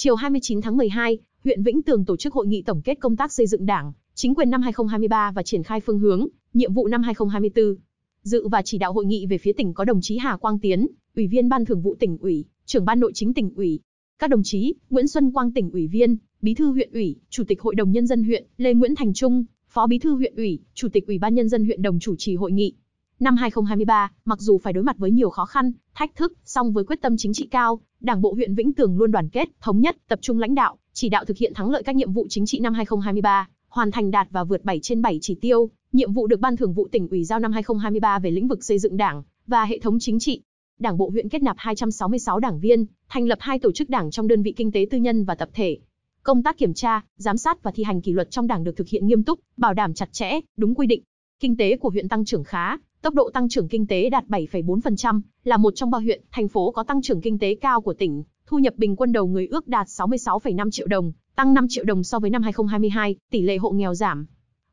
Chiều 29 tháng 12, huyện Vĩnh Tường tổ chức hội nghị tổng kết công tác xây dựng Đảng, chính quyền năm 2023 và triển khai phương hướng, nhiệm vụ năm 2024. Dự và chỉ đạo hội nghị về phía tỉnh có đồng chí Hà Quang Tiến, Ủy viên Ban Thường vụ tỉnh ủy, trưởng ban nội chính tỉnh ủy. Các đồng chí Nguyễn Xuân Quang tỉnh ủy viên, Bí thư huyện ủy, Chủ tịch Hội đồng nhân dân huyện, Lê Nguyễn Thành Trung, Phó Bí thư huyện ủy, Chủ tịch Ủy ban nhân dân huyện đồng chủ trì hội nghị. Năm 2023, mặc dù phải đối mặt với nhiều khó khăn, thách thức, song với quyết tâm chính trị cao, Đảng bộ huyện Vĩnh Tường luôn đoàn kết, thống nhất, tập trung lãnh đạo, chỉ đạo thực hiện thắng lợi các nhiệm vụ chính trị năm 2023, hoàn thành đạt và vượt 7 trên 7 chỉ tiêu, nhiệm vụ được Ban Thường vụ tỉnh ủy giao năm 2023 về lĩnh vực xây dựng Đảng và hệ thống chính trị. Đảng bộ huyện kết nạp 266 đảng viên, thành lập hai tổ chức đảng trong đơn vị kinh tế tư nhân và tập thể. Công tác kiểm tra, giám sát và thi hành kỷ luật trong đảng được thực hiện nghiêm túc, bảo đảm chặt chẽ, đúng quy định. Kinh tế của huyện tăng trưởng khá, tốc độ tăng trưởng kinh tế đạt 7,4%, là một trong ba huyện, thành phố có tăng trưởng kinh tế cao của tỉnh. Thu nhập bình quân đầu người ước đạt 66,5 triệu đồng, tăng 5 triệu đồng so với năm 2022, tỷ lệ hộ nghèo giảm.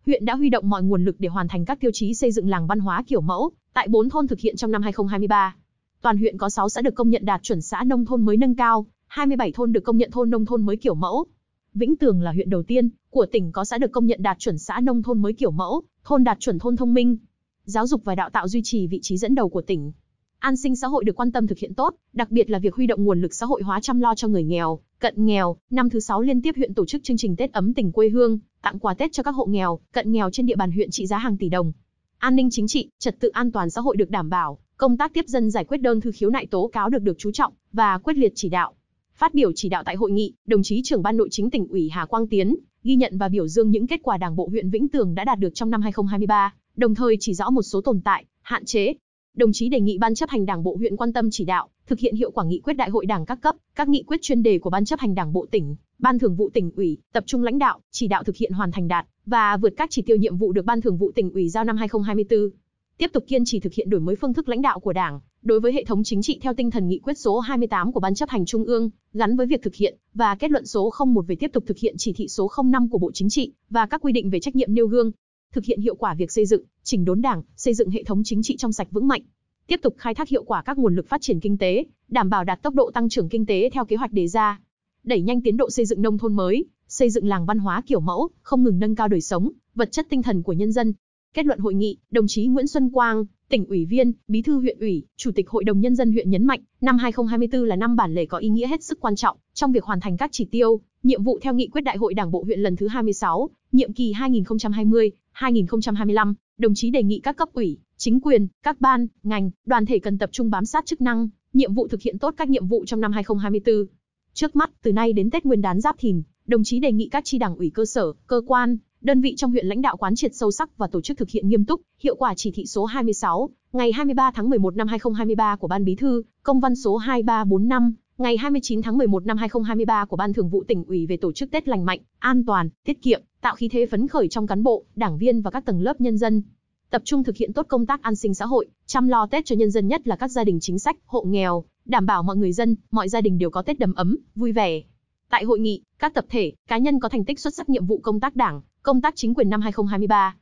Huyện đã huy động mọi nguồn lực để hoàn thành các tiêu chí xây dựng làng văn hóa kiểu mẫu, tại 4 thôn thực hiện trong năm 2023. Toàn huyện có 6 xã được công nhận đạt chuẩn xã nông thôn mới nâng cao, 27 thôn được công nhận thôn nông thôn mới kiểu mẫu. Vĩnh Tường là huyện đầu tiên của tỉnh có xã được công nhận đạt chuẩn xã nông thôn mới kiểu mẫu, thôn đạt chuẩn thôn thông minh. Giáo dục và đào tạo duy trì vị trí dẫn đầu của tỉnh. An sinh xã hội được quan tâm thực hiện tốt, đặc biệt là việc huy động nguồn lực xã hội hóa chăm lo cho người nghèo, cận nghèo. Năm thứ sáu liên tiếp huyện tổ chức chương trình Tết ấm tỉnh quê hương, tặng quà Tết cho các hộ nghèo, cận nghèo trên địa bàn huyện trị giá hàng tỷ đồng. An ninh chính trị, trật tự an toàn xã hội được đảm bảo, công tác tiếp dân giải quyết đơn thư khiếu nại tố cáo được được chú trọng và quyết liệt chỉ đạo. Phát biểu chỉ đạo tại hội nghị, đồng chí trưởng ban nội chính tỉnh ủy Hà Quang Tiến, ghi nhận và biểu dương những kết quả Đảng bộ huyện Vĩnh Tường đã đạt được trong năm 2023, đồng thời chỉ rõ một số tồn tại, hạn chế. Đồng chí đề nghị Ban chấp hành Đảng bộ huyện quan tâm chỉ đạo, thực hiện hiệu quả nghị quyết đại hội Đảng các cấp, các nghị quyết chuyên đề của Ban chấp hành Đảng bộ tỉnh, Ban Thường vụ tỉnh ủy, tập trung lãnh đạo, chỉ đạo thực hiện hoàn thành đạt và vượt các chỉ tiêu nhiệm vụ được Ban Thường vụ tỉnh ủy giao năm 2024 tiếp tục kiên trì thực hiện đổi mới phương thức lãnh đạo của Đảng, đối với hệ thống chính trị theo tinh thần nghị quyết số 28 của Ban chấp hành Trung ương, gắn với việc thực hiện và kết luận số 01 về tiếp tục thực hiện chỉ thị số 05 của Bộ Chính trị và các quy định về trách nhiệm nêu gương, thực hiện hiệu quả việc xây dựng, chỉnh đốn Đảng, xây dựng hệ thống chính trị trong sạch vững mạnh, tiếp tục khai thác hiệu quả các nguồn lực phát triển kinh tế, đảm bảo đạt tốc độ tăng trưởng kinh tế theo kế hoạch đề ra, đẩy nhanh tiến độ xây dựng nông thôn mới, xây dựng làng văn hóa kiểu mẫu, không ngừng nâng cao đời sống, vật chất tinh thần của nhân dân, Kết luận hội nghị, đồng chí Nguyễn Xuân Quang, tỉnh ủy viên, bí thư huyện ủy, chủ tịch hội đồng nhân dân huyện nhấn mạnh, năm 2024 là năm bản lề có ý nghĩa hết sức quan trọng trong việc hoàn thành các chỉ tiêu, nhiệm vụ theo nghị quyết đại hội Đảng bộ huyện lần thứ 26, nhiệm kỳ 2020-2025. Đồng chí đề nghị các cấp ủy, chính quyền, các ban, ngành, đoàn thể cần tập trung bám sát chức năng, nhiệm vụ thực hiện tốt các nhiệm vụ trong năm 2024. Trước mắt, từ nay đến Tết Nguyên đán Giáp Thìn, đồng chí đề nghị các chi đảng ủy cơ sở, cơ quan, Đơn vị trong huyện lãnh đạo quán triệt sâu sắc và tổ chức thực hiện nghiêm túc hiệu quả chỉ thị số 26 ngày 23 tháng 11 năm 2023 của Ban Bí thư, công văn số 2345 ngày 29 tháng 11 năm 2023 của Ban Thường vụ tỉnh ủy về tổ chức Tết lành mạnh, an toàn, tiết kiệm, tạo khí thế phấn khởi trong cán bộ, đảng viên và các tầng lớp nhân dân. Tập trung thực hiện tốt công tác an sinh xã hội, chăm lo Tết cho nhân dân nhất là các gia đình chính sách, hộ nghèo, đảm bảo mọi người dân, mọi gia đình đều có Tết đầm ấm, vui vẻ, Tại hội nghị, các tập thể, cá nhân có thành tích xuất sắc nhiệm vụ công tác Đảng, công tác chính quyền năm 2023,